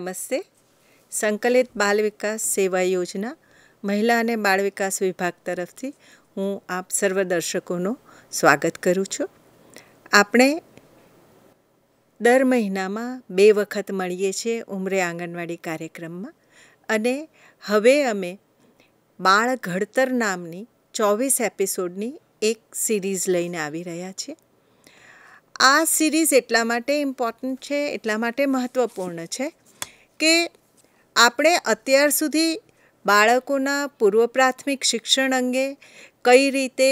નમસ્તે સંકલિત બાલ વિકાસ સેવા યોજના મહિલા અને બાળ વિકાસ વિભાગ તરફથી હું આપ સર્વ દર્શકોનો સ્વાગત કરું છું આપણે દર મહિનામાં બે વખત મળીએ છીએ ઉમરે આંગણવાડી કાર્યક્રમમાં અને હવે અમે બાળ ઘડતર નામની ચોવીસ એપિસોડની એક સિરીઝ લઈને આવી રહ્યા છીએ આ સિરીઝ એટલા માટે ઇમ્પોર્ટન્ટ છે એટલા માટે મહત્ત્વપૂર્ણ છે કે આપણે અત્યાર સુધી બાળકોના પૂર્વ પ્રાથમિક શિક્ષણ અંગે કઈ રીતે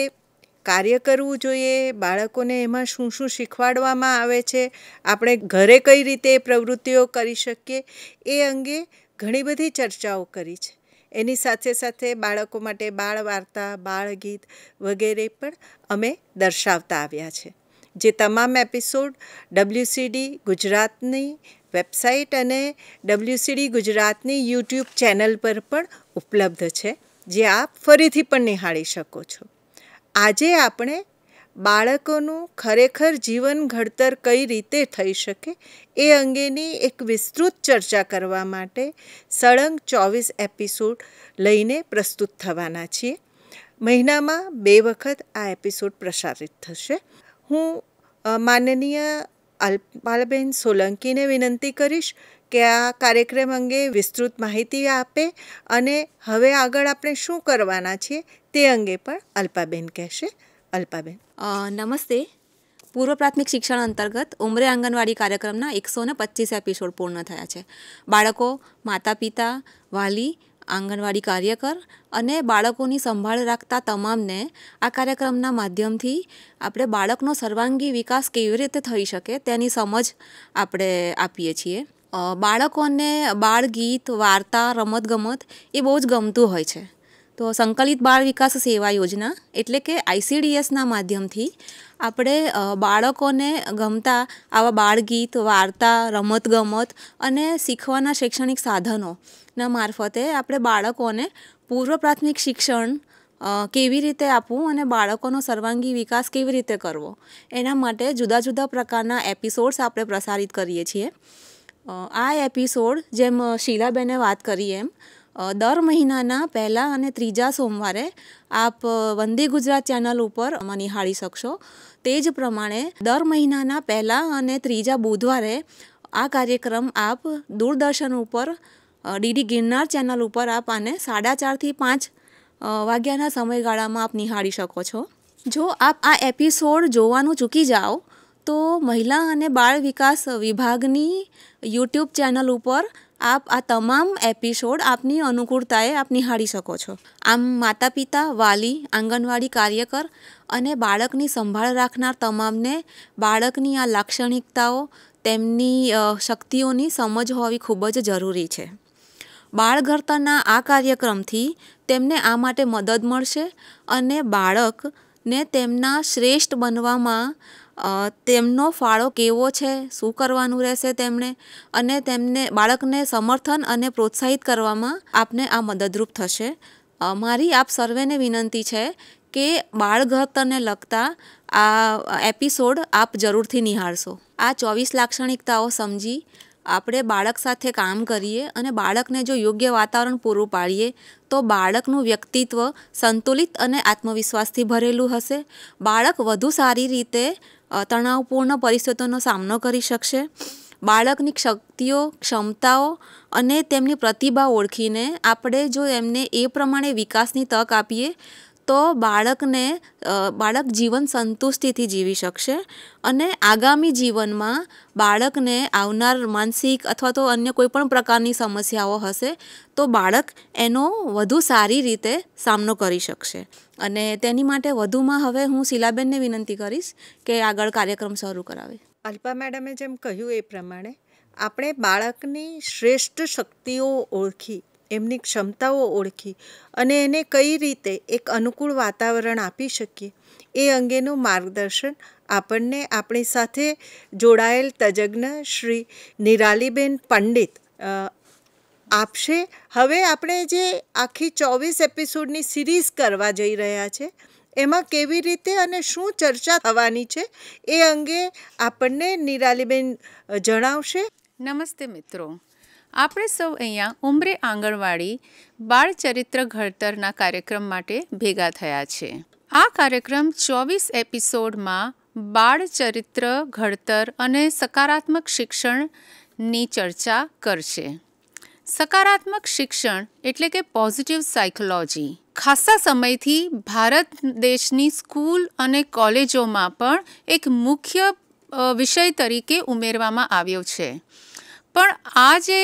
કાર્ય કરવું જોઈએ બાળકોને એમાં શું શું શીખવાડવામાં આવે છે આપણે ઘરે કઈ રીતે પ્રવૃત્તિઓ કરી શકીએ એ અંગે ઘણી બધી ચર્ચાઓ કરી છે એની સાથે સાથે બાળકો માટે બાળ વાર્તા બાળગીત વગેરે પણ અમે દર્શાવતા આવ્યા છે જે તમામ એપિસોડ ડબલ્યુસીડી ગુજરાતની વેબસાઇટ અને ડબલ્યુસીડી ગુજરાતની યુટ્યુબ ચેનલ પર પણ ઉપલબ્ધ છે જે આપ ફરીથી પણ નિહાળી શકો છો આજે આપણે બાળકોનું ખરેખર જીવન ઘડતર કઈ રીતે થઈ શકે એ અંગેની એક વિસ્તૃત ચર્ચા કરવા માટે સળંગ ચોવીસ એપિસોડ લઈને પ્રસ્તુત થવાના છીએ મહિનામાં બે વખત આ એપિસોડ પ્રસારિત થશે હું માનનીય અલ્પાલબેન સોલંકીને વિનંતી કરીશ કે આ કાર્યક્રમ અંગે વિસ્તૃત માહિતી આપે અને હવે આગળ આપણે શું કરવાના છીએ તે અંગે પણ અલ્પાબેન કહેશે અલ્પાબેન નમસ્તે પૂર્વ પ્રાથમિક શિક્ષણ અંતર્ગત ઉમરે આંગણવાડી કાર્યક્રમના એકસો ને પચીસ એપિસોડ પૂર્ણ થયા છે બાળકો માતા પિતા વાલી આંગણવાડી કાર્યકર અને બાળકોની સંભાળ રાખતા તમામને આ કાર્યક્રમના માધ્યમથી આપણે બાળકનો સર્વાંગી વિકાસ કેવી રીતે થઈ શકે તેની સમજ આપણે આપીએ છીએ બાળકોને બાળગીત વાર્તા રમતગમત એ બહુ જ ગમતું હોય છે તો સંકલિત બાળ વિકાસ સેવા યોજના એટલે કે આઈસીડીએસના માધ્યમથી આપણે બાળકોને ગમતા આવા બાળગીત વાર્તા રમતગમત અને શીખવાના શૈક્ષણિક સાધનોના મારફતે આપણે બાળકોને પૂર્વ પ્રાથમિક શિક્ષણ કેવી રીતે આપવું અને બાળકોનો સર્વાંગી વિકાસ કેવી રીતે કરવો એના માટે જુદા જુદા પ્રકારના એપિસોડ્સ આપણે પ્રસારિત કરીએ છીએ આ એપિસોડ જેમ શીલાબેને વાત કરી એમ દર મહિનાના પહેલા અને ત્રીજા સોમવારે આપ વંદે ગુજરાત ચેનલ ઉપર નિહાળી શકશો તે જ પ્રમાણે દર મહિનાના પહેલા અને ત્રીજા બુધવારે આ કાર્યક્રમ આપ દૂરદર્શન ઉપર ડીડી ગિરનાર ચેનલ ઉપર આપ આને સાડા ચારથી પાંચ વાગ્યાના સમયગાળામાં આપ નિહાળી શકો છો જો આપ આ એપિસોડ જોવાનું ચૂકી જાઓ તો મહિલા અને બાળ વિકાસ વિભાગની યુટ્યુબ ચેનલ ઉપર આપ આ તમામ એપિસોડ આપની અનુકૂળતાએ આપ નિહાળી શકો છો આમ માતા પિતા વાલી આંગણવાડી કાર્યકર અને બાળકની સંભાળ રાખનાર તમામને બાળકની આ લાક્ષણિકતાઓ તેમની શક્તિઓની સમજ હોવી ખૂબ જ જરૂરી છે બાળ ઘડતરના આ કાર્યક્રમથી તેમને આ માટે મદદ મળશે અને બાળકને તેમના શ્રેષ્ઠ બનવામાં તેમનો ફાળો કેવો છે શું કરવાનું રહેશે તેમણે અને તેમને બાળકને સમર્થન અને પ્રોત્સાહિત કરવામાં આપને આ મદદરૂપ થશે મારી આપ સર્વેને વિનંતી છે કે બાળઘતને લગતા આ એપિસોડ આપ જરૂરથી નિહાળશો આ ચોવીસ લાક્ષણિકતાઓ સમજી આપણે બાળક સાથે કામ કરીએ અને બાળકને જો યોગ્ય વાતાવરણ પૂરું પાડીએ તો બાળકનું વ્યક્તિત્વ સંતુલિત અને આત્મવિશ્વાસથી ભરેલું હશે બાળક વધુ સારી રીતે તણાવપૂર્ણ પરિસ્થિતિઓનો સામનો કરી શકશે બાળકની શક્તિઓ ક્ષમતાઓ અને તેમની પ્રતિભા ઓળખીને આપણે જો એમને એ પ્રમાણે વિકાસની તક આપીએ તો બાળકને બાળક જીવન સંતુષ્ટિથી જીવી શકશે અને આગામી જીવનમાં બાળકને આવનાર માનસિક અથવા તો અન્ય કોઈપણ પ્રકારની સમસ્યાઓ હશે તો બાળક એનો વધુ સારી રીતે સામનો કરી શકશે અને તેની માટે વધુમાં હવે હું શીલાબેનને વિનંતી કરીશ કે આગળ કાર્યક્રમ શરૂ કરાવે અલ્પા મેડમે જેમ કહ્યું એ પ્રમાણે આપણે બાળકની શ્રેષ્ઠ શક્તિઓ ઓળખી એમની ક્ષમતાઓ ઓળખી અને એને કઈ રીતે એક અનુકૂળ વાતાવરણ આપી શકીએ એ અંગેનું માર્ગદર્શન આપણને આપણી સાથે જોડાયેલ તજજ્ઞ શ્રી નિરાલીબેન પંડિત આપશે હવે આપણે જે આખી ચોવીસ એપિસોડની સિરીઝ કરવા જઈ રહ્યા છે એમાં કેવી રીતે અને શું ચર્ચા થવાની છે એ અંગે આપણને નિરાલીબેન જણાવશે નમસ્તે મિત્રો આપણે સૌ અહીંયા ઉમરે આંગણવાડી બાળચરિત્ર ઘડતરના કાર્યક્રમ માટે ભેગા થયા છે આ કાર્યક્રમ ચોવીસ એપિસોડમાં બાળચરિત્ર ઘડતર અને સકારાત્મક શિક્ષણની ચર્ચા કરશે સકારાત્મક શિક્ષણ એટલે કે પોઝિટિવ સાયકોલોજી ખાસા સમયથી ભારત દેશની સ્કૂલ અને કોલેજોમાં પણ એક મુખ્ય વિષય તરીકે ઉમેરવામાં આવ્યો છે પણ આ જે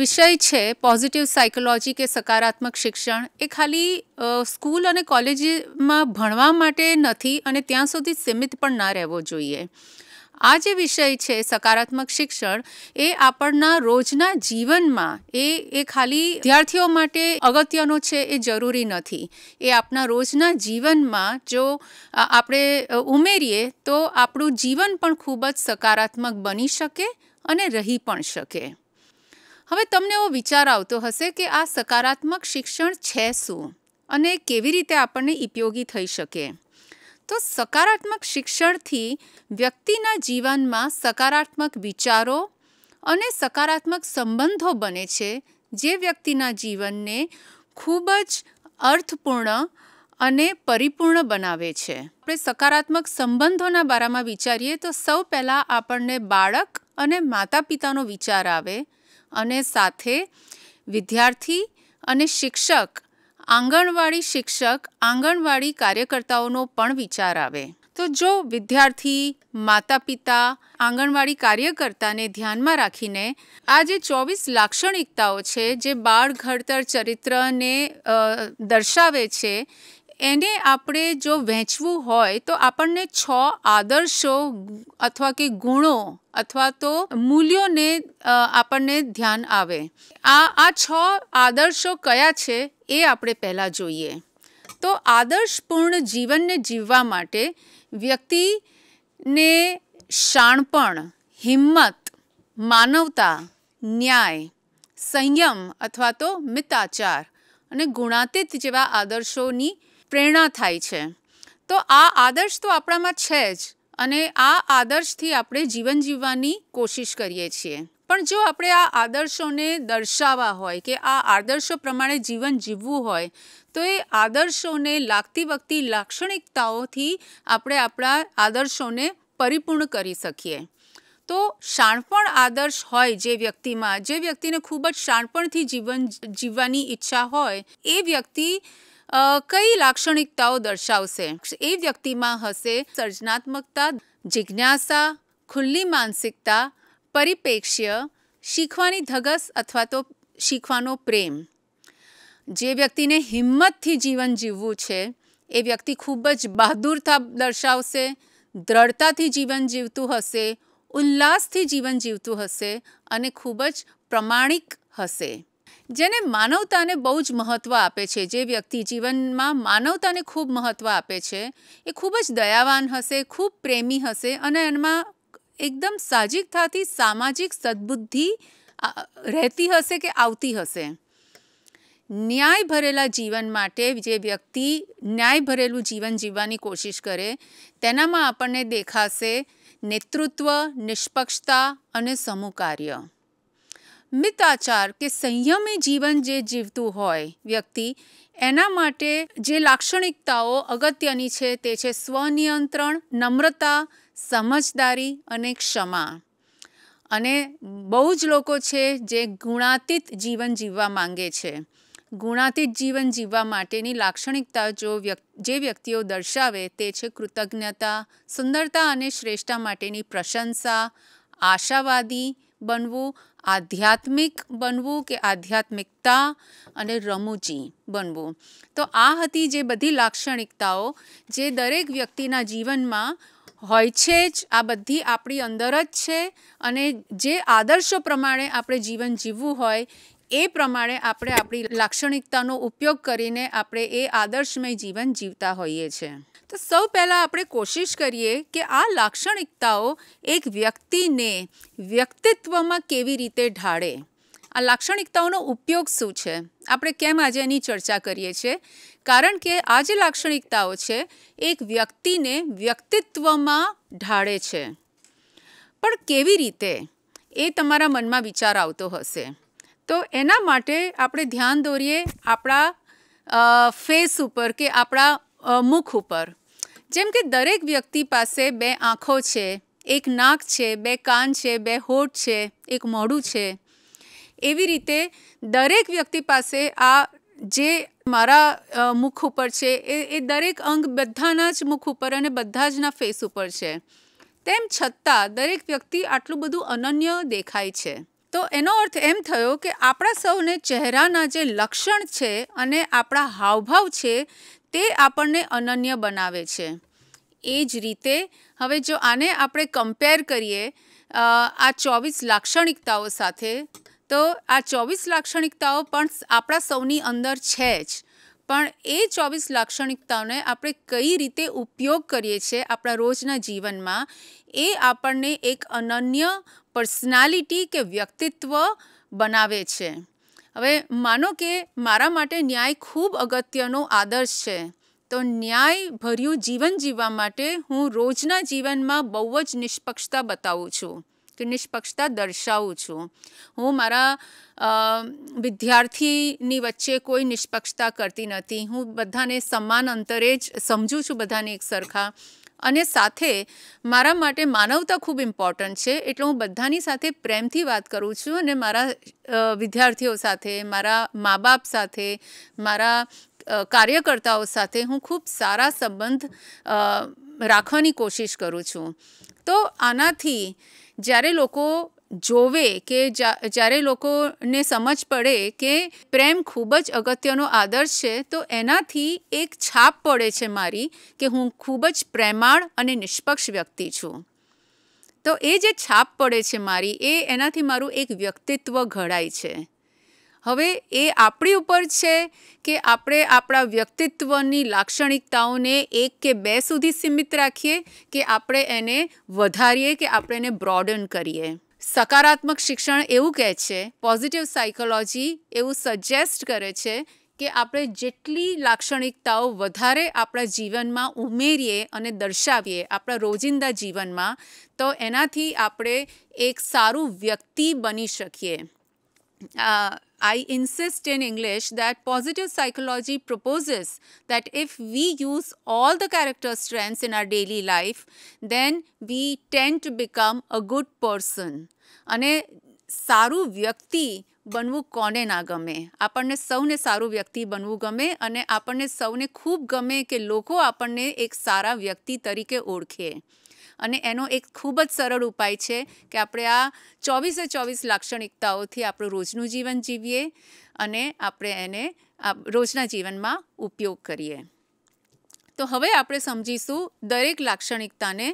વિષય છે પોઝિટિવ સાયકોલોજી કે સકારાત્મક શિક્ષણ એ ખાલી સ્કૂલ અને કોલેજ માં ભણવા માટે નથી અને ત્યાં સુધી સીમિત પણ ના રહેવો જોઈએ આ જે વિષય છે સકારાત્મક શિક્ષણ એ આપણના રોજના જીવનમાં એ એ ખાલી વિદ્યાર્થીઓ માટે અગત્યનો છે એ જરૂરી નથી એ આપના રોજના જીવનમાં જો આપણે ઉમેરીએ તો આપણું જીવન પણ ખૂબ જ સકારાત્મક બની શકે અને રહી પણ શકે હવે તમને એવો વિચાર આવતો હશે કે આ સકારાત્મક શિક્ષણ છે શું અને કેવી રીતે આપણને ઉપયોગી થઈ શકે તો સકારાત્મક શિક્ષણથી વ્યક્તિના જીવનમાં સકારાત્મક વિચારો અને સકારાત્મક સંબંધો બને છે જે વ્યક્તિના જીવનને ખૂબ જ અર્થપૂર્ણ અને પરિપૂર્ણ બનાવે છે આપણે સકારાત્મક સંબંધોના બારામાં વિચારીએ તો સૌ પહેલાં આપણને બાળક અને માતા પિતાનો વિચાર આવે અને સાથે વિદ્યાર્થી અને શિક્ષક આંગણવાડી શિક્ષક આંગણવાડી કાર્યકર્તાઓનો પણ વિચાર આવે તો જો વિદ્યાર્થી માતા પિતા આંગણવાડી કાર્યકર્તાને ધ્યાનમાં રાખીને આ જે ચોવીસ લાક્ષણિકતાઓ છે જે બાળ ઘડતર ચરિત્રને દર્શાવે છે એને આપણે જો વહેંચવું હોય તો આપણને છ આદર્શો અથવા કે ગુણો અથવા તો મૂલ્યોને આપણને ધ્યાન આવે આ આ છ આદર્શો કયા છે એ આપણે પહેલાં જોઈએ તો આદર્શપૂર્ણ જીવનને જીવવા માટે વ્યક્તિને શાણપણ હિંમત માનવતા ન્યાય સંયમ અથવા તો મિતાચાર અને ગુણાતીત જેવા આદર્શોની પ્રેરણા થાય છે તો આ આદર્શ તો આપણામાં છે જ અને આ આદર્શથી આપણે જીવન જીવવાની કોશિશ કરીએ છીએ પણ જો આપણે આ આદર્શોને દર્શાવવા હોય કે આ આદર્શો પ્રમાણે જીવન જીવવું હોય તો એ આદર્શોને લાગતી વખતી લાક્ષણિકતાઓથી આપણે આપણા આદર્શોને પરિપૂર્ણ કરી શકીએ તો શાણપણ આદર્શ હોય જે વ્યક્તિમાં જે વ્યક્તિને ખૂબ જ શાણપણથી જીવન જીવવાની ઈચ્છા હોય એ વ્યક્તિ કઈ લાક્ષણિકતાઓ દર્શાવશે એ વ્યક્તિમાં હશે સર્જનાત્મકતા જિજ્ઞાસા ખુલ્લી માનસિકતા પરિપ્રેક્ષ્ય શીખવાની ધગસ અથવા તો શીખવાનો પ્રેમ જે વ્યક્તિને હિંમતથી જીવન જીવવું છે એ વ્યક્તિ ખૂબ જ બહાદુરતા દર્શાવશે દ્રઢતાથી જીવન જીવતું હશે ઉલ્લાસથી જીવન જીવતું હશે અને ખૂબ જ પ્રમાણિક હશે જેને માનવતાને બહુ જ મહત્ત્વ આપે છે જે વ્યક્તિ જીવનમાં માનવતાને ખૂબ મહત્ત્વ આપે છે એ ખૂબ જ દયાવાન હશે ખૂબ પ્રેમી હશે અને એમાં એકદમ સાહજિકતાથી સામાજિક સદબુદ્ધિ રહેતી હશે કે આવતી હશે ન્યાય ભરેલા જીવન માટે જે વ્યક્તિ ન્યાય ભરેલું જીવન જીવવાની કોશિશ કરે તેનામાં આપણને દેખાશે નેતૃત્વ નિષ્પક્ષતા અને સમૂહ કાર્ય મિતાચાર કે સંયમી જીવન જે જીવતું હોય વ્યક્તિ એના માટે જે લાક્ષણિકતાઓ અગત્યની છે તે છે સ્વનિયંત્રણ નમ્રતા સમજદારી અને ક્ષમા અને બહુ જ લોકો છે જે ગુણાતીત જીવન જીવવા માંગે છે ગુણાતીત જીવન જીવવા માટેની લાક્ષણિકતા જો જે વ્યક્તિઓ દર્શાવે તે છે કૃતજ્ઞતા સુંદરતા અને શ્રેષ્ઠતા માટેની પ્રશંસા આશાવાદી બનવું આધ્યાત્મિક બનવું કે આધ્યાત્મિકતા અને રમૂજી બનવું તો આ હતી જે બધી લાક્ષણિકતાઓ જે દરેક વ્યક્તિના જીવનમાં હોય છે જ આ બધી આપણી અંદર જ છે અને જે આદર્શો પ્રમાણે આપણે જીવન જીવવું હોય એ પ્રમાણે આપણે આપણી લાક્ષણિકતાનો ઉપયોગ કરીને આપણે એ આદર્શમય જીવન જીવતા હોઈએ છીએ તો સૌ પહેલાં આપણે કોશિશ કરીએ કે આ લાક્ષણિકતાઓ એક વ્યક્તિને વ્યક્તિત્વમાં કેવી રીતે ઢાળે આ લાક્ષણિકતાઓનો ઉપયોગ શું છે આપણે કેમ આજે એની ચર્ચા કરીએ છીએ કારણ કે આ જે લાક્ષણિકતાઓ છે એક વ્યક્તિને વ્યક્તિત્વમાં ઢાળે છે પણ કેવી રીતે એ તમારા મનમાં વિચાર આવતો હશે તો એના માટે આપણે ધ્યાન દોરીએ આપણા ફેસ ઉપર કે આપણા મુખ ઉપર જેમ કે દરેક વ્યક્તિ પાસે બે આંખો છે એક નાક છે બે કાન છે બે હોઠ છે એક મોઢું છે એવી રીતે દરેક વ્યક્તિ પાસે આ જે મારા મુખ ઉપર છે એ એ દરેક અંગ બધાના જ મુખ ઉપર અને બધા જના ફેસ ઉપર છે તેમ છતાં દરેક વ્યક્તિ આટલું બધું અનન્ય દેખાય છે તો એનો અર્થ એમ થયો કે આપણા સૌને ચહેરાના જે લક્ષણ છે અને આપણા હાવભાવ છે તે આપણને અનન્ય બનાવે છે એ જ રીતે હવે જો આને આપણે કમ્પેર કરીએ આ ચોવીસ લાક્ષણિકતાઓ સાથે તો આ ચોવીસ લાક્ષણિકતાઓ પણ આપણા સૌની અંદર છે જ પણ એ ચોવીસ લાક્ષણિકતાઓને આપણે કઈ રીતે ઉપયોગ કરીએ છીએ આપણા રોજના જીવનમાં એ આપણને એક અનન્ય પર્સનાલિટી કે વ્યક્તિત્વ બનાવે છે હવે માનો કે મારા માટે ન્યાય ખૂબ અગત્યનો આદર્શ છે તો ન્યાય ભર્યું જીવન જીવવા માટે હું રોજના જીવનમાં બહુ જ નિષ્પક્ષતા બતાવું છું કે નિષ્પક્ષતા દર્શાવું છું હું મારા વિદ્યાર્થીની વચ્ચે કોઈ નિષ્પક્ષતા કરતી નથી હું બધાને સમાન અંતરે જ સમજું છું બધાને એક સરખા અને સાથે મારા માટે માનવતા ખૂબ ઇમ્પોર્ટન્ટ છે એટલે હું બધાની સાથે પ્રેમથી વાત કરું છું અને મારા વિદ્યાર્થીઓ સાથે મારા મા બાપ સાથે મારા કાર્યકર્તાઓ સાથે હું ખૂબ સારા સંબંધ રાખવાની કોશિશ કરું છું તો આનાથી જ્યારે લોકો જોવે કે જ્યારે લોકોને સમજ પડે કે પ્રેમ ખૂબ જ અગત્યનો આદર્શ છે તો એનાથી એક છાપ પડે છે મારી કે હું ખૂબ જ પ્રેમાળ અને નિષ્પક્ષ વ્યક્તિ છું તો એ જે છાપ પડે છે મારી એ એનાથી મારું એક વ્યક્તિત્વ ઘડાય છે હવે એ આપણી ઉપર છે કે આપણે આપણા વ્યક્તિત્વની લાક્ષણિકતાઓને એક કે બે સુધી સીમિત રાખીએ કે આપણે એને વધારીએ કે આપણે એને બ્રોડન કરીએ સકારાત્મક શિક્ષણ એવું કહે છે પોઝિટિવ સાયકોલોજી એવું સજેસ્ટ કરે છે કે આપણે જેટલી લાક્ષણિકતાઓ વધારે આપણા જીવનમાં ઉમેરીએ અને દર્શાવીએ આપણા રોજિંદા જીવનમાં તો એનાથી આપણે એક સારું વ્યક્તિ બની શકીએ I insist in English that positive psychology proposes that if we use all the character strengths in our daily life, then we tend to become a good person. અને સારું વ્યક્તિ બનવું કોને ના ગમે આપણને સૌને સારું વ્યક્તિ બનવું ગમે અને આપણને સૌને ખૂબ ગમે કે લોકો આપણને એક સારા વ્યક્તિ તરીકે ઓળખે અને એનો એક ખૂબ જ સરળ ઉપાય છે કે આપણે આ ચોવીસે ચોવીસ લાક્ષણિકતાઓથી આપણું રોજનું જીવન જીવીએ અને આપણે એને રોજના જીવનમાં ઉપયોગ કરીએ તો હવે આપણે સમજીશું દરેક લાક્ષણિકતાને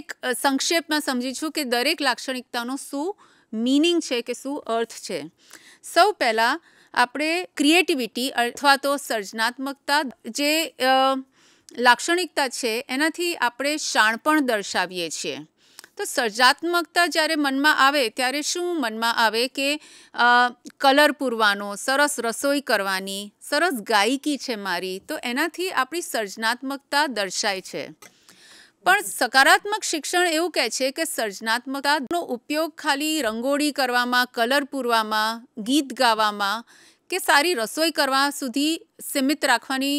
એક સંક્ષેપમાં સમજીશું કે દરેક લાક્ષણિકતાનો શું મિનિંગ છે કે શું અર્થ છે સૌ પહેલાં આપણે ક્રિએટિવિટી અથવા તો સર્જનાત્મકતા જે લાક્ષણિકતા છે એનાથી આપણે શાણપણ દર્શાવીએ છીએ તો સર્જાત્મકતા જ્યારે મનમાં આવે ત્યારે શું મનમાં આવે કે કલર પૂરવાનો સરસ રસોઈ કરવાની સરસ ગાયકી છે મારી તો એનાથી આપણી સર્જનાત્મકતા દર્શાય છે પણ સકારાત્મક શિક્ષણ એવું કહે છે કે સર્જનાત્મકતાનો ઉપયોગ ખાલી રંગોળી કરવામાં કલર પૂરવામાં ગીત ગાવામાં કે સારી રસોઈ કરવા સુધી સીમિત રાખવાની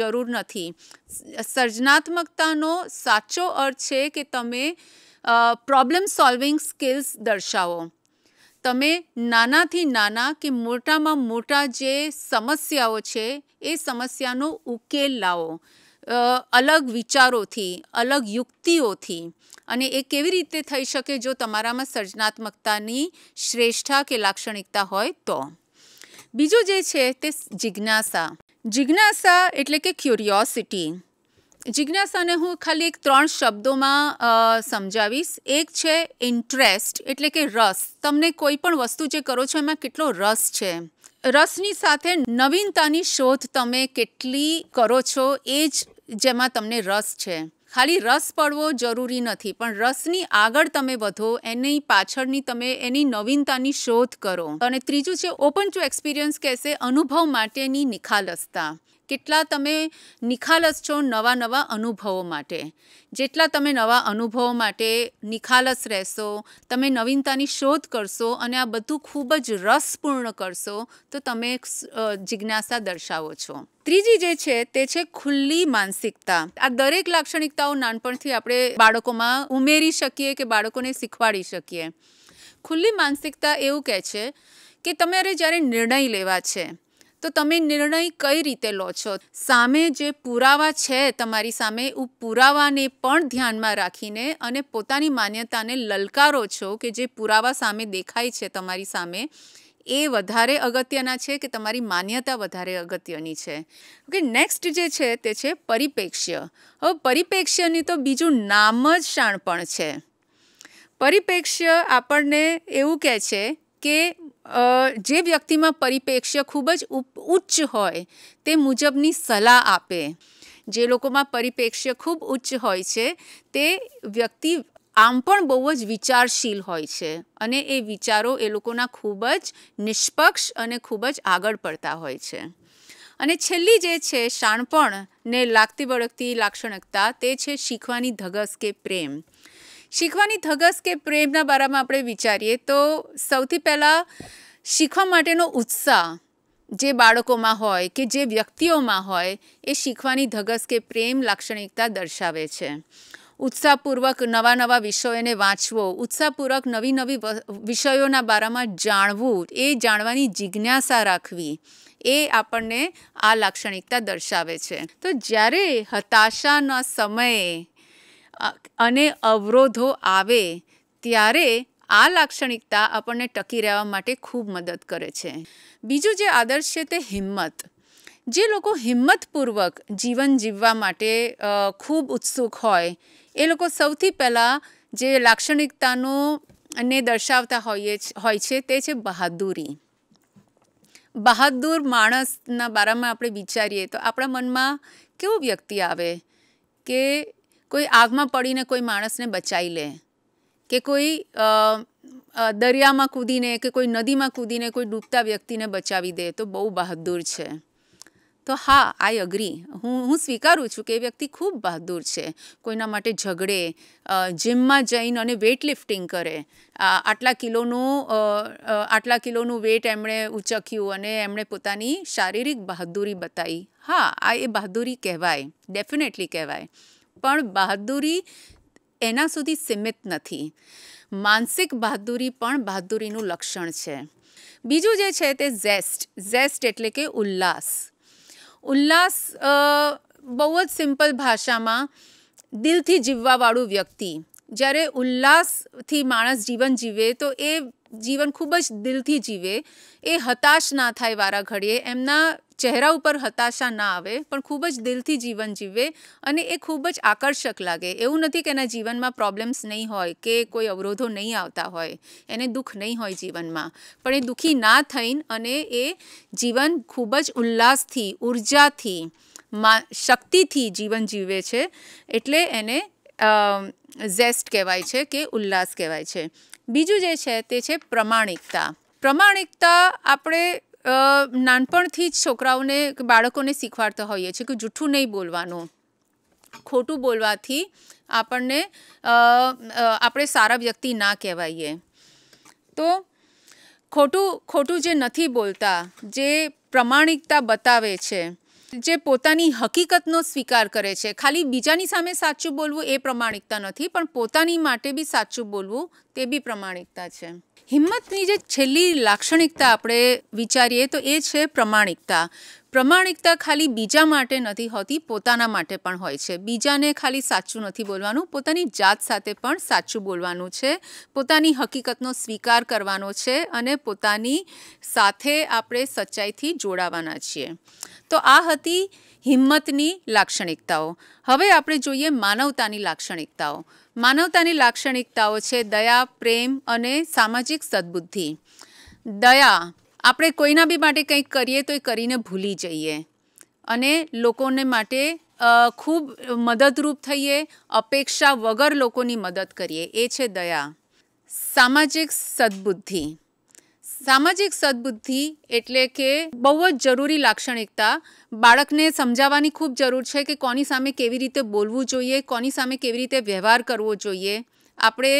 જરૂર નથી સર્જનાત્મકતાનો સાચો અર્થ છે કે તમે પ્રોબ્લેમ સોલ્વિંગ સ્કિલ્સ દર્શાવો તમે નાનાથી નાના કે મોટામાં મોટા જે સમસ્યાઓ છે એ સમસ્યાનો ઉકેલ લાવો અલગ વિચારોથી અલગ યુક્તિઓથી અને એ કેવી રીતે થઈ શકે જો તમારામાં સર્જનાત્મકતાની શ્રેષ્ઠા કે લાક્ષણિકતા હોય તો બીજું જે છે તે જિજ્ઞાસા જિજ્ઞાસા એટલે કે ક્યુરિયોસિટી જિજ્ઞાસાને હું ખાલી એક ત્રણ શબ્દોમાં સમજાવીશ એક છે ઇન્ટરેસ્ટ એટલે કે રસ તમને કોઈ પણ વસ્તુ જે કરો છો એમાં કેટલો રસ છે રસની સાથે નવીનતાની શોધ તમે કેટલી કરો છો એ જ જેમાં તમને રસ છે ખાલી રસ પડવો જરૂરી નથી પણ રસની આગળ તમે વધો એની પાછળની તમે એની નવીનતાની શોધ કરો અને ત્રીજું છે ઓપન ટુ એક્સપિરિયન્સ કહેશે અનુભવ માટેની નિખાલસતા કેટલા તમે નિખાલસ છો નવા નવા અનુભવો માટે જેટલા તમે નવા અનુભવો માટે નિખાલસ રહેશો તમે નવીનતાની શોધ કરશો અને આ બધું ખૂબ જ રસપૂર્ણ કરશો તો તમે જિજ્ઞાસા દર્શાવો છો ત્રીજી જે છે તે છે ખુલ્લી માનસિકતા આ દરેક લાક્ષણિકતાઓ નાનપણથી આપણે બાળકોમાં ઉમેરી શકીએ કે બાળકોને શીખવાડી શકીએ ખુલ્લી માનસિકતા એવું કહે છે કે તમારે જ્યારે નિર્ણય લેવા છે તો તમે નિર્ણય કઈ રીતે લો છો સામે જે પુરાવા છે તમારી સામે એ પુરાવાને પણ ધ્યાનમાં રાખીને અને પોતાની માન્યતાને લલકારો છો કે જે પુરાવા સામે દેખાય છે તમારી સામે એ વધારે અગત્યના છે કે તમારી માન્યતા વધારે અગત્યની છે ઓકે નેક્સ્ટ જે છે તે છે પરિપેક્ષ્ય હવે પરિપેક્ષ્યની તો બીજું નામ જ શાણપણ છે પરિપેક્ષ્ય આપણને એવું કહે છે કે જે વ્યક્તિમાં પરિપ્રેક્ષ્ય ખૂબ જ ઉચ્ચ હોય તે મુજબની સલાહ આપે જે લોકોમાં પરિપ્રેક્ષ્ય ખૂબ ઉચ્ચ હોય છે તે વ્યક્તિ આમ પણ બહુ જ વિચારશીલ હોય છે અને એ વિચારો એ લોકોના ખૂબ જ નિષ્પક્ષ અને ખૂબ જ આગળ પડતા હોય છે અને છેલ્લી જે છે શાણપણ ને લાગતી વળગતી લાક્ષણિકતા તે છે શીખવાની ધગસ કે પ્રેમ શીખવાની ધગસ કે પ્રેમના બારામાં આપણે વિચારીએ તો સૌથી પહેલાં શીખવા માટેનો ઉત્સાહ જે બાળકોમાં હોય કે જે વ્યક્તિઓમાં હોય એ શીખવાની ધગસ કે પ્રેમ લાક્ષણિકતા દર્શાવે છે ઉત્સાહપૂર્વક નવા નવા વિષયોને વાંચવો ઉત્સાહપૂર્વક નવી નવી વિષયોના બારામાં જાણવું એ જાણવાની જિજ્ઞાસા રાખવી એ આપણને આ લાક્ષણિકતા દર્શાવે છે તો જ્યારે હતાશાના સમયે અને અવરોધો આવે ત્યારે આ લાક્ષણિકતા આપણને ટકી રહેવા માટે ખૂબ મદદ કરે છે બીજું જે આદર્શ છે તે હિંમત જે લોકો હિંમતપૂર્વક જીવન જીવવા માટે ખૂબ ઉત્સુક હોય એ લોકો સૌથી પહેલાં જે લાક્ષણિકતાનો ને દર્શાવતા હોઈએ હોય છે તે છે બહાદુરી બહાદુર માણસના બારામાં આપણે વિચારીએ તો આપણા મનમાં કેવો વ્યક્તિ આવે કે કોઈ આગમાં પડીને કોઈ માણસને બચાવી લે કે કોઈ દરિયામાં કૂદીને કે કોઈ નદીમાં કૂદીને કોઈ ડૂબતા વ્યક્તિને બચાવી દે તો બહુ બહાદુર છે તો હા આઈ અગ્રી હું હું સ્વીકારું છું કે એ વ્યક્તિ ખૂબ બહાદુર છે કોઈના માટે ઝઘડે જિમમાં જઈને અને વેઇટ લિફ્ટિંગ કરે આટલા કિલોનું આટલા કિલોનું વેટ એમણે ઉચક્યું અને એમણે પોતાની શારીરિક બહાદુરી બતાવી હા આ એ બહાદુરી કહેવાય ડેફિનેટલી કહેવાય પણ બહાદુરી એના સુધી સીમિત નથી માનસિક બહાદુરી પણ બહાદુરીનું લક્ષણ છે બીજું જે છે તે ઝેસ્ટ ઝેસ્ટ એટલે કે ઉલ્લાસ ઉલ્લાસ બહુ જ સિમ્પલ ભાષામાં દિલથી જીવવાવાળું વ્યક્તિ જ્યારે ઉલ્લાસથી માણસ જીવન જીવે તો એ જીવન ખૂબ જ દિલથી જીવે એ હતાશ ના થાય વારા ઘડીએ એમના ચહેરા ઉપર હતાશા ના આવે પણ ખૂબ જ દિલથી જીવન જીવે અને એ ખૂબ જ આકર્ષક લાગે એવું નથી કે એના જીવનમાં પ્રોબ્લેમ્સ નહીં હોય કે કોઈ અવરોધો નહીં આવતા હોય એને દુઃખ નહીં હોય જીવનમાં પણ એ દુઃખી ના થઈને અને એ જીવન ખૂબ જ ઉલ્લાસથી ઉર્જાથી મા શક્તિથી જીવન જીવે છે એટલે એને ઝેસ્ટ કહેવાય છે કે ઉલ્લાસ કહેવાય છે બીજું જે છે તે છે પ્રમાણિકતા પ્રમાણિકતા આપણે નાનપણથી જ છોકરાઓને બાળકોને શીખવાડતા હોઈએ છીએ કે જૂઠું નહીં બોલવાનું ખોટું બોલવાથી આપણને આપણે સારા વ્યક્તિ ના કહેવાઈએ તો ખોટું ખોટું જે નથી બોલતા જે પ્રમાણિકતા બતાવે છે જે પોતાની હકીકતનો સ્વીકાર કરે છે ખાલી બીજાની સામે સાચું બોલવું એ પ્રમાણિકતા નથી પણ પોતાની માટે બી સાચું બોલવું તે બી પ્રમાણિકતા છે હિંમતની જે છેલ્લી લાક્ષણિકતા આપણે વિચારીએ તો એ છે પ્રમાણિકતા પ્રમાણિકતા ખાલી બીજા માટે નથી હોતી પોતાના માટે પણ હોય છે બીજાને ખાલી સાચું નથી બોલવાનું પોતાની જાત સાથે પણ સાચું બોલવાનું છે પોતાની હકીકતનો સ્વીકાર કરવાનો છે અને પોતાની સાથે આપણે સચ્ચાઈથી જોડાવાના છીએ તો આ હતી હિંમતની લાક્ષણિકતાઓ હવે આપણે જોઈએ માનવતાની લાક્ષણિકતાઓ માનવતાની લાક્ષણિકતાઓ છે દયા પ્રેમ અને સામાજિક સદબુદ્ધિ દયા આપણે કોઈના બી માટે કંઈક કરીએ તો એ કરીને ભૂલી જઈએ અને લોકોને માટે ખૂબ મદદરૂપ થઈએ અપેક્ષા વગર લોકોની મદદ કરીએ એ છે દયા સામાજિક સદબુદ્ધિ સામાજિક સદબુદ્ધિ એટલે કે બહુ જ જરૂરી લાક્ષણિકતા બાળકને સમજાવવાની ખૂબ જરૂર છે કે કોની સામે કેવી રીતે બોલવું જોઈએ કોની સામે કેવી રીતે વ્યવહાર કરવો જોઈએ આપણે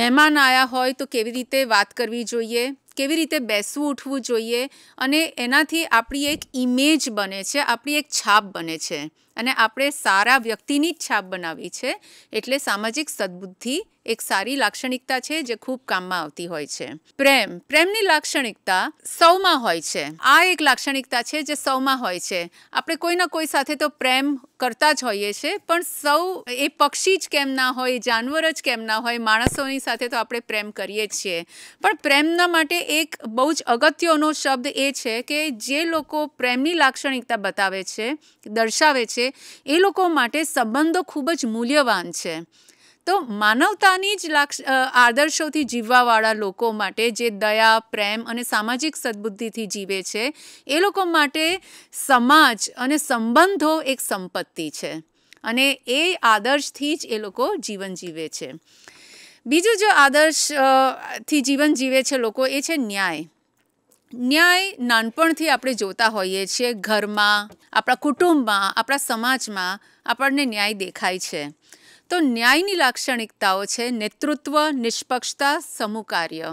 મહેમાન આવ્યા હોય તો કેવી રીતે વાત કરવી જોઈએ કેવી રીતે બેસવું ઉઠવું જોઈએ અને એનાથી આપણી એક ઇમેજ બને છે આપણી એક છાપ બને છે અને આપણે સારા વ્યક્તિની જ છાપ બનાવી છે એટલે સામાજિક સદબુદ્ધિ એક સારી લાક્ષણિકતા છે જે ખૂબ કામમાં આવતી હોય છે પ્રેમ પ્રેમની લાક્ષણિકતા સૌમાં હોય છે આ એક લાક્ષણિકતા છે જે સૌમાં હોય છે આપણે કોઈના કોઈ સાથે તો પ્રેમ કરતા જ હોઈએ છીએ પણ સૌ એ પક્ષી જ કેમ ના હોય જાનવર જ કેમ ના હોય માણસોની સાથે તો આપણે પ્રેમ કરીએ જ છીએ પણ પ્રેમના માટે એક બહુ જ અગત્યનો શબ્દ એ છે કે જે લોકો પ્રેમની લાક્ષણિકતા બતાવે છે દર્શાવે છે એ લોકો માટે સંબંધો ખૂબ જ મૂલ્યવાન છે તો માનવતાની જ આદર્શોથી જીવવાવાળા લોકો માટે જે દયા પ્રેમ અને સામાજિક સદબુદ્ધિથી જીવે છે એ લોકો માટે સમાજ અને સંબંધો એક સંપત્તિ છે અને એ આદર્શથી જ એ લોકો જીવન જીવે છે બીજું જે આદર્શથી જીવન જીવે છે લોકો એ છે ન્યાય ન્યાય નાનપણથી આપણે જોતા હોઈએ છીએ ઘરમાં આપણા કુટુંબમાં આપણા સમાજમાં આપણને ન્યાય દેખાય છે તો ન્યાયની લાક્ષણિકતાઓ છે નેતૃત્વ નિષ્પક્ષતા સમૂહ કાર્ય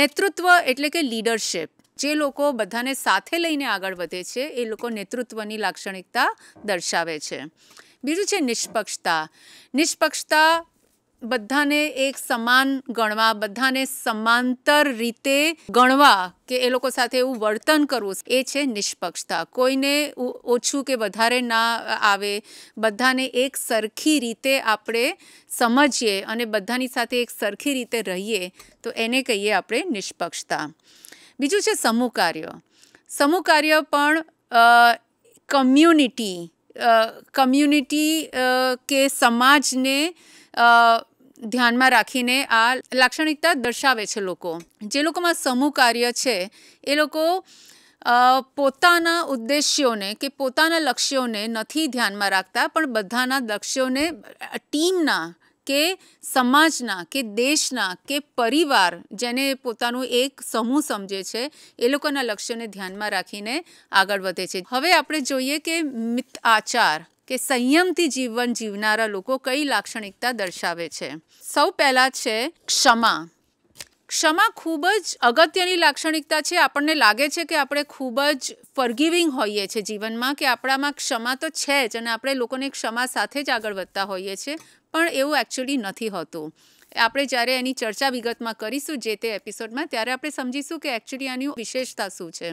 નેતૃત્વ એટલે કે લીડરશિપ જે લોકો બધાને સાથે લઈને આગળ વધે છે એ લોકો નેતૃત્વની લાક્ષણિકતા દર્શાવે છે બીજું છે નિષ્પક્ષતા નિષ્પક્ષતા બધાને એક સમાન ગણવા બધાને સમાંતર રીતે ગણવા કે એ લોકો સાથે એવું વર્તન કરવું એ છે નિષ્પક્ષતા કોઈને ઓછું કે વધારે ના આવે બધાને એક સરખી રીતે આપણે સમજીએ અને બધાની સાથે એક સરખી રીતે રહીએ તો એને કહીએ આપણે નિષ્પક્ષતા બીજું છે સમૂહ કાર્ય સમૂહ કાર્ય પણ કમ્યુનિટી કમ્યુનિટી કે સમાજને ધ્યાનમાં રાખીને આ લાક્ષણિકતા દર્શાવે છે લોકો જે લોકોમાં સમૂહ કાર્ય છે એ લોકો પોતાના ઉદ્દેશ્યોને કે પોતાના લક્ષ્યોને નથી ધ્યાનમાં રાખતા પણ બધાના લક્ષ્યોને ટીમના કે સમાજના કે દેશના કે પરિવાર જેને પોતાનું એક સમૂહ સમજે છે એ લોકોના લક્ષ્યોને ધ્યાનમાં રાખીને આગળ વધે છે હવે આપણે જોઈએ કે મિત આચાર કે સંયમથી જીવન જીવનારા લોકો કઈ લાક્ષણિકતા દર્શાવે છે સૌ પહેલાં છે ક્ષમા ક્ષમા ખૂબ જ અગત્યની લાક્ષણિકતા છે આપણને લાગે છે કે આપણે ખૂબ જ ફર્ગિવિંગ હોઈએ છીએ જીવનમાં કે આપણામાં ક્ષમા તો છે જ અને આપણે લોકોને ક્ષમા સાથે જ આગળ વધતા હોઈએ છીએ પણ એવું એકચ્યુઅલી નથી હોતું આપણે જ્યારે એની ચર્ચા વિગતમાં કરીશું જે તે એપિસોડમાં ત્યારે આપણે સમજીશું કે એકચ્યુઅલી આની વિશેષતા શું છે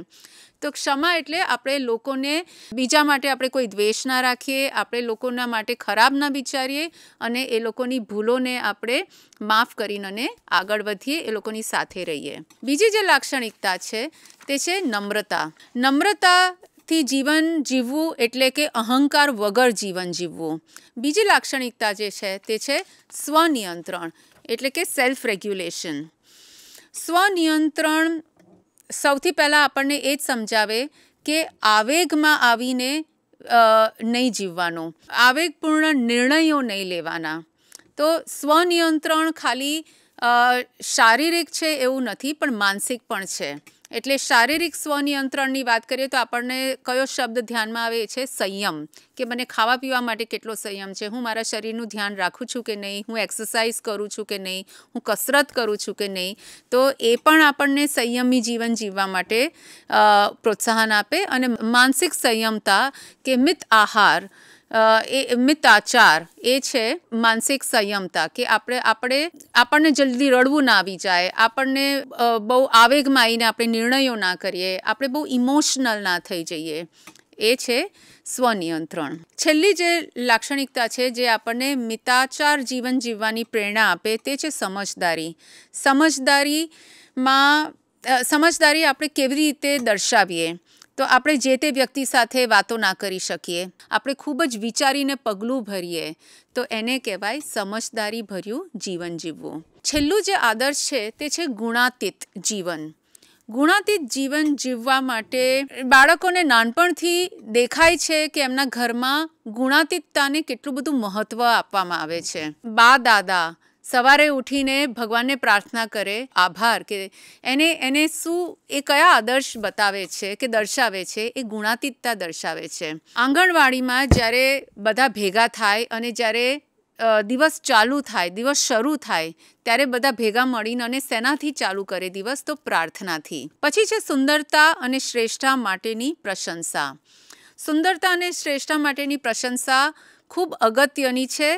તો ક્ષમા એટલે આપણે લોકોને બીજા માટે આપણે કોઈ દ્વેષ ના રાખીએ આપણે લોકોના માટે ખરાબ ના વિચારીએ અને એ લોકોની ભૂલોને આપણે માફ કરીને અને આગળ વધીએ એ લોકોની સાથે રહીએ બીજી જે લાક્ષણિકતા છે તે છે નમ્રતા નમ્રતા થી જીવન જીવવું એટલે કે અહંકાર વગર જીવન જીવવું બીજી લાક્ષણિકતા જે છે તે છે સ્વનિયંત્રણ એટલે કે સેલ્ફ રેગ્યુલેશન સ્વનિયંત્રણ સૌથી પહેલાં આપણને એ જ સમજાવે કે આવેગમાં આવીને નહીં જીવવાનો આવેગપૂર્ણ નિર્ણયો નહીં લેવાના તો સ્વનિયંત્રણ ખાલી શારીરિક છે એવું નથી પણ માનસિક પણ છે એટલે શારીરિક સ્વનિયંત્રણની વાત કરીએ તો આપણને કયો શબ્દ ધ્યાનમાં આવે છે સંયમ કે મને ખાવા પીવા માટે કેટલો સંયમ છે હું મારા શરીરનું ધ્યાન રાખું છું કે નહીં હું એક્સરસાઇઝ કરું છું કે નહીં હું કસરત કરું છું કે નહીં તો એ પણ આપણને સંયમી જીવન જીવવા માટે પ્રોત્સાહન આપે અને માનસિક સંયમતા કે મિત આહાર એ મિતાચાર એ છે માનસિક સંયમતા કે આપણે આપણે આપણને જલ્દી રડવું ના આવી જાય આપણને બહુ આવેગમાં આવીને આપણે નિર્ણયો ના કરીએ આપણે બહુ ઇમોશનલ ના થઈ જઈએ એ છે સ્વનિયંત્રણ છેલ્લી જે લાક્ષણિકતા છે જે આપણને મિતાચાર જીવન જીવવાની પ્રેરણા આપે તે છે સમજદારી સમજદારીમાં સમજદારી આપણે કેવી રીતે દર્શાવીએ તો આપણે જે તે વ્યક્તિ સાથે વાતો ના કરી શકીએ આપણે ખૂબ જ વિચારીને પગલું ભરીએ તો એને કહેવાય સમજદારી ભર્યું જીવન જીવવું છેલ્લું જે આદર્શ છે તે છે ગુણાતીત જીવન ગુણાતીત જીવન જીવવા માટે બાળકોને નાનપણથી દેખાય છે કે એમના ઘરમાં ગુણાતીતતાને કેટલું બધું મહત્ત્વ આપવામાં આવે છે બા દાદા સવારે ઉઠીને ભગવાનને પ્રાર્થના કરે આભાર કે એને એને શું એ કયા આદર્શ બતાવે છે કે દર્શાવે છે એ ગુણાતીતતા દર્શાવે છે આંગણવાડીમાં જ્યારે બધા ભેગા થાય અને જ્યારે દિવસ ચાલુ થાય દિવસ શરૂ થાય ત્યારે બધા ભેગા મળીને અને સેનાથી ચાલુ કરે દિવસ તો પ્રાર્થનાથી પછી છે સુંદરતા અને શ્રેષ્ઠા માટેની પ્રશંસા સુંદરતા અને શ્રેષ્ઠા માટેની પ્રશંસા ખૂબ અગત્યની છે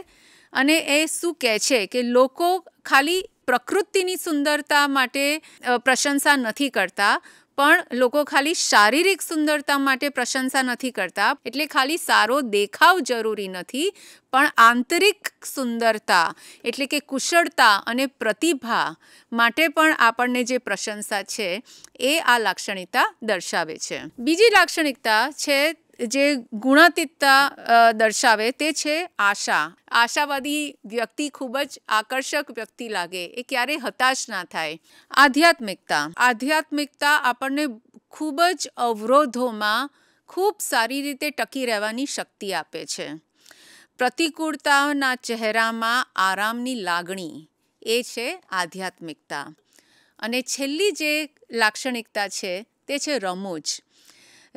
અને એ શું કહે છે કે લોકો ખાલી પ્રકૃતિની સુંદરતા માટે પ્રશંસા નથી કરતા પણ લોકો ખાલી શારીરિક સુંદરતા માટે પ્રશંસા નથી કરતા એટલે ખાલી સારો દેખાવ જરૂરી નથી પણ આંતરિક સુંદરતા એટલે કે કુશળતા અને પ્રતિભા માટે પણ આપણને જે પ્રશંસા છે એ આ લાક્ષણિકતા દર્શાવે છે બીજી લાક્ષણિકતા છે જે ગુણાતીતતા દર્શાવે તે છે આશા આશાવાદી વ્યક્તિ ખૂબ જ આકર્ષક વ્યક્તિ લાગે એ ક્યારેય હતાશ ના થાય આધ્યાત્મિકતા આધ્યાત્મિકતા આપણને ખૂબ જ અવરોધોમાં ખૂબ સારી રીતે ટકી રહેવાની શક્તિ આપે છે પ્રતિકૂળતાના ચહેરામાં આરામની લાગણી એ છે આધ્યાત્મિકતા અને છેલ્લી જે લાક્ષણિકતા છે તે છે રમૂજ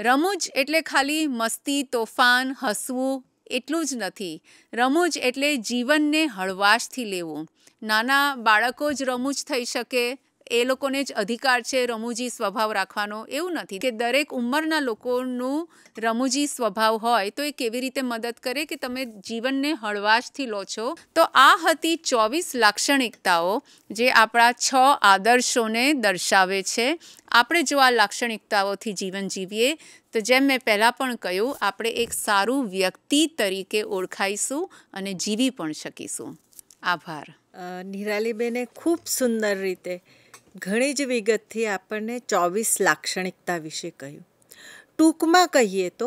રમૂજ એટલે ખાલી મસ્તી તોફાન હસવું એટલું જ નથી રમૂજ એટલે જીવનને હળવાશથી લેવું નાના બાળકો જ રમૂજ થઈ શકે એ લોકોને જ અધિકાર છે રમૂજી સ્વભાવ રાખવાનો એવું નથી કે દરેક ઉંમરના લોકોનું રમૂજી સ્વભાવ હોય તો એ કેવી રીતે મદદ કરે કે તમે જીવનને હળવાશથી લો છો તો આ હતી ચોવીસ લાક્ષણિકતાઓ જે આપણા છ આદર્શોને દર્શાવે છે આપણે જો આ લાક્ષણિકતાઓથી જીવન જીવીએ તો જેમ મેં પહેલાં પણ કહ્યું આપણે એક સારું વ્યક્તિ તરીકે ઓળખાઈશું અને જીવી પણ શકીશું આભાર નિરાલીબેને ખૂબ સુંદર રીતે ઘણી જ વિગતથી આપણને ચોવીસ લાક્ષણિકતા વિશે કહ્યું ટૂંકમાં કહીએ તો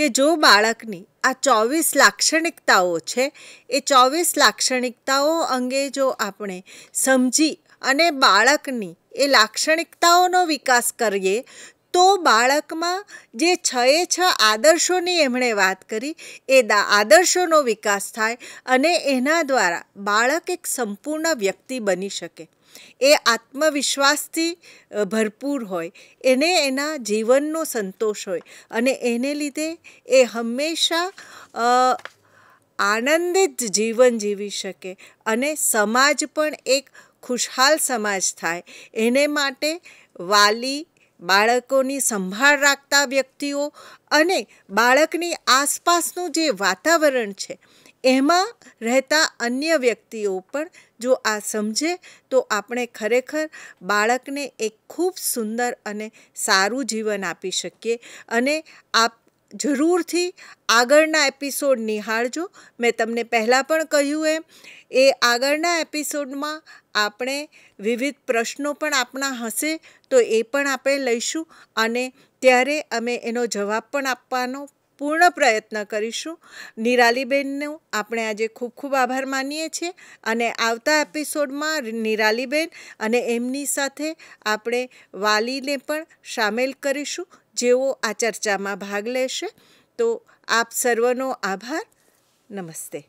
કે જો બાળકની આ ચોવીસ લાક્ષણિકતાઓ છે એ ચોવીસ લાક્ષણિકતાઓ અંગે જો આપણે સમજી અને બાળકની એ લાક્ષણિકતાઓનો વિકાસ કરીએ તો બાળકમાં જે છ એ છ આદર્શોની એમણે વાત કરી એ દા આદર્શોનો વિકાસ થાય અને એના દ્વારા બાળક એક સંપૂર્ણ વ્યક્તિ બની શકે એ આત્મવિશ્વાસથી ભરપૂર હોય એને એના જીવનનો સંતોષ હોય અને એને લીધે એ હંમેશા આનંદિત જીવન જીવી શકે અને સમાજ પણ એક ખુશહાલ સમાજ થાય એને માટે વાલી બાળકોની સંભાળ રાખતા વ્યક્તિઓ અને બાળકની આસપાસનું જે વાતાવરણ છે એમાં રહેતા અન્ય વ્યક્તિઓ પણ જો આ સમજે તો આપણે ખરેખર બાળકને એક ખૂબ સુંદર અને સારું જીવન આપી શકીએ અને આપ જરૂરથી આગળના એપિસોડ નિહાળજો મેં તમને પહેલાં પણ કહ્યું એમ એ આગળના એપિસોડમાં આપણે વિવિધ પ્રશ્નો પણ આપણા હશે તો એ પણ આપણે લઈશું અને ત્યારે અમે એનો જવાબ પણ આપવાનો પૂર્ણ પ્રયત્ન કરીશું નિરાલીબેનનો આપણે આજે ખૂબ ખૂબ આભાર માનીએ છીએ અને આવતા એપિસોડમાં નિરાલીબેન અને એમની સાથે આપણે વાલીને પણ સામેલ કરીશું જેઓ આ ચર્ચામાં ભાગ લેશે તો આપ સર્વનો આભાર નમસ્તે